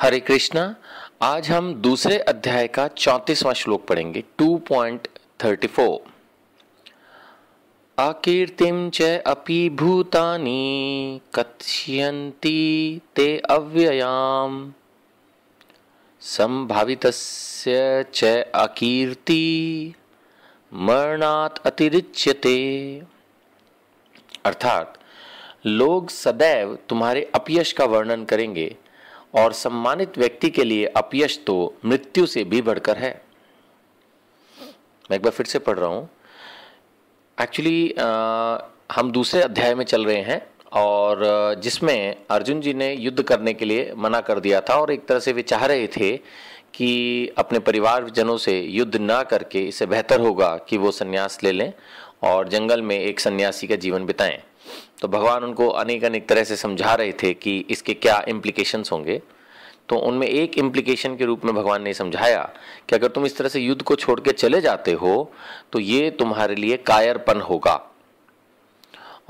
हरे कृष्णा आज हम दूसरे अध्याय का चौंतीसवां श्लोक पढ़ेंगे 2.34 अकीर्तिम च अपि भूतानि कथ्यन्ति ते अव्ययाम संभावित च अकीर्ति मरणात अतिरिच्यते अर्थात लोग सदैव तुम्हारे अपयश का वर्णन करेंगे और सम्मानित व्यक्ति के लिए अपयश तो मृत्यु से भी बढ़कर है मैं एक बार फिर से पढ़ रहा हूँ एक्चुअली हम दूसरे अध्याय में चल रहे हैं और जिसमें अर्जुन जी ने युद्ध करने के लिए मना कर दिया था और एक तरह से वे चाह रहे थे कि अपने परिवारजनों से युद्ध ना करके इसे बेहतर होगा कि वो सन्यास ले लें और जंगल में एक सन्यासी का जीवन बिताएं तो भगवान उनको अनेक अनेक तरह से समझा रहे थे कि इसके क्या इम्प्लीकेशंस होंगे तो उनमें एक इम्प्लीकेशन के रूप में भगवान ने समझाया कि अगर तुम इस तरह से युद्ध को छोड़ के चले जाते हो तो ये तुम्हारे लिए कायरपन होगा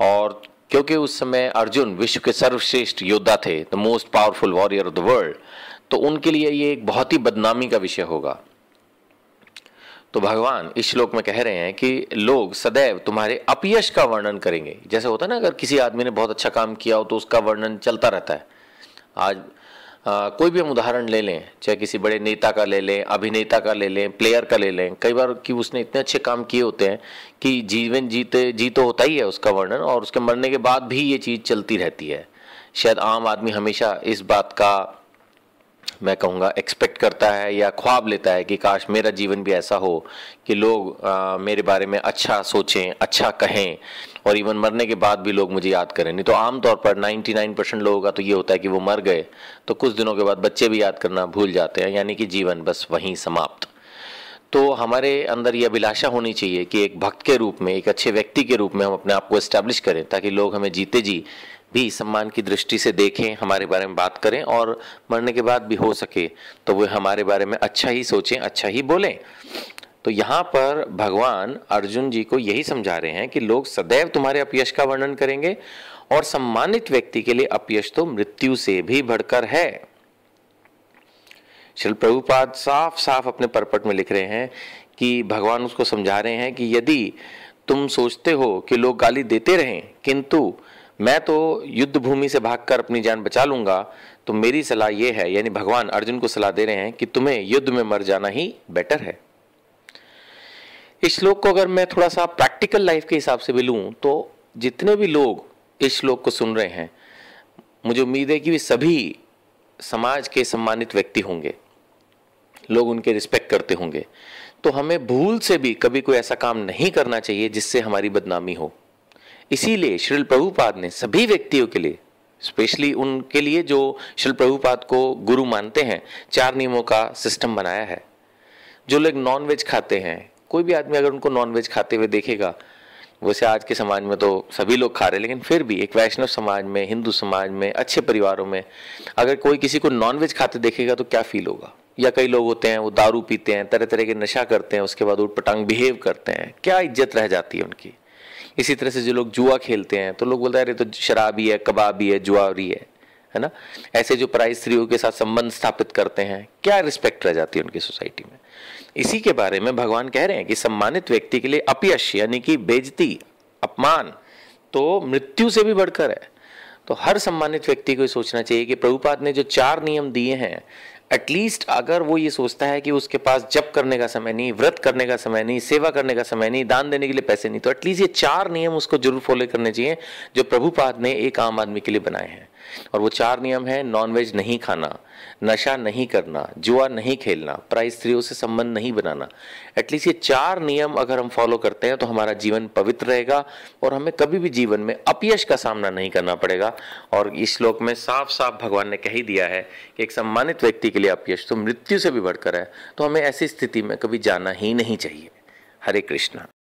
और क्योंकि उस समय अर्जुन विश्व के सर्वश्रेष्ठ योद्धा थे the most powerful warrior of the world तो उनके लिए ये एक बहुत ही बदनामी का विषय होगा तो भगवान इस श्लोक में कह रहे हैं कि लोग सदैव तुम्हारे अपयश का वर्णन करेंगे जैसे होता है ना अगर किसी आदमी ने बहुत अच्छा काम किया हो तो उसका वर्णन चलता रहता है आज आ, कोई भी हम उदाहरण ले लें चाहे किसी बड़े नेता का ले लें अभिनेता का ले लें प्लेयर का ले लें कई बार कि उसने इतने अच्छे काम किए होते हैं कि जीवन जीते जी तो होता ही है उसका वर्णन और उसके मरने के बाद भी ये चीज़ चलती रहती है शायद आम आदमी हमेशा इस बात का मैं कहूँगा एक्सपेक्ट करता है या ख्वाब लेता है कि काश मेरा जीवन भी ऐसा हो कि लोग आ, मेरे बारे में अच्छा सोचें अच्छा कहें और इवन मरने के बाद भी लोग मुझे याद करें नहीं तो आमतौर पर 99 परसेंट लोगों का तो ये होता है कि वो मर गए तो कुछ दिनों के बाद बच्चे भी याद करना भूल जाते हैं यानी कि जीवन बस वहीं समाप्त तो हमारे अंदर यह अभिलाषा होनी चाहिए कि एक भक्त के रूप में एक अच्छे व्यक्ति के रूप में हम अपने आप को इस्टेब्लिश करें ताकि लोग हमें जीते जी भी सम्मान की दृष्टि से देखें हमारे बारे में बात करें और मरने के बाद भी हो सके तो वे हमारे बारे में अच्छा ही सोचें अच्छा ही बोलें तो यहाँ पर भगवान अर्जुन जी को यही समझा रहे हैं कि लोग सदैव तुम्हारे अपयश का वर्णन करेंगे और सम्मानित व्यक्ति के लिए अपयश तो मृत्यु से भी बढ़कर है श्री प्रभुपाद साफ साफ अपने परपट में लिख रहे हैं कि भगवान उसको समझा रहे हैं कि यदि तुम सोचते हो कि लोग गाली देते रहें किंतु मैं तो युद्ध भूमि से भागकर अपनी जान बचा लूंगा तो मेरी सलाह यह है यानी भगवान अर्जुन को सलाह दे रहे हैं कि तुम्हें युद्ध में मर जाना ही बेटर है इस श्लोक को अगर मैं थोड़ा सा प्रैक्टिकल लाइफ के हिसाब से भी लूँ तो जितने भी लोग इस श्लोक को सुन रहे हैं मुझे उम्मीद है कि वे सभी समाज के सम्मानित व्यक्ति होंगे लोग उनके रिस्पेक्ट करते होंगे तो हमें भूल से भी कभी कोई ऐसा काम नहीं करना चाहिए जिससे हमारी बदनामी हो इसीलिए श्रील प्रभुपाद ने सभी व्यक्तियों के लिए स्पेशली उनके लिए जो श्रील प्रभुपाद को गुरु मानते हैं चार नियमों का सिस्टम बनाया है जो लोग नॉनवेज खाते हैं कोई भी आदमी अगर उनको नॉनवेज खाते हुए देखेगा वैसे आज के समाज में तो सभी लोग खा रहे हैं लेकिन फिर भी एक वैष्णव समाज में हिंदू समाज में अच्छे परिवारों में अगर कोई किसी को नॉनवेज खाते देखेगा तो क्या फील होगा या कई लोग होते हैं वो दारू पीते हैं तरह तरह के नशा करते हैं उसके बाद उठ पटांग बिहेव करते हैं क्या इज्जत रह जाती है उनकी इसी तरह से जो लोग जुआ खेलते हैं तो लोग बोलते हैं अरे तो शराबी है कबाबी है जुआरी है है ना ऐसे जो पराई स्त्रियों के साथ संबंध स्थापित करते हैं क्या रिस्पेक्ट रह जाती है उनकी सोसाइटी में इसी के बारे में भगवान कह रहे हैं कि सम्मानित व्यक्ति के लिए अपयश यानी कि बेजती अपमान तो मृत्यु से भी बढ़कर है तो हर सम्मानित व्यक्ति को सोचना चाहिए कि प्रभुपाद ने जो चार नियम दिए हैं एटलीस्ट अगर वो ये सोचता है कि उसके पास जप करने का समय नहीं व्रत करने का समय नहीं सेवा करने का समय नहीं दान देने के लिए पैसे नहीं तो एटलीस्ट ये चार नियम उसको जरूर फॉलो करने चाहिए जो प्रभुपाद ने एक आम आदमी के लिए बनाए हैं और वो चार नियम है नॉनवेज नहीं खाना नशा नहीं करना जुआ नहीं खेलना प्राय स्त्रियों से संबंध नहीं बनाना एटलीस्ट ये चार नियम अगर हम फॉलो करते हैं तो हमारा जीवन पवित्र रहेगा और हमें कभी भी जीवन में अपयश का सामना नहीं करना पड़ेगा और इस श्लोक में साफ साफ भगवान ने कह ही दिया है कि एक सम्मानित व्यक्ति के लिए अपयश तो मृत्यु से भी बढ़कर है तो हमें ऐसी स्थिति में कभी जाना ही नहीं चाहिए हरे कृष्णा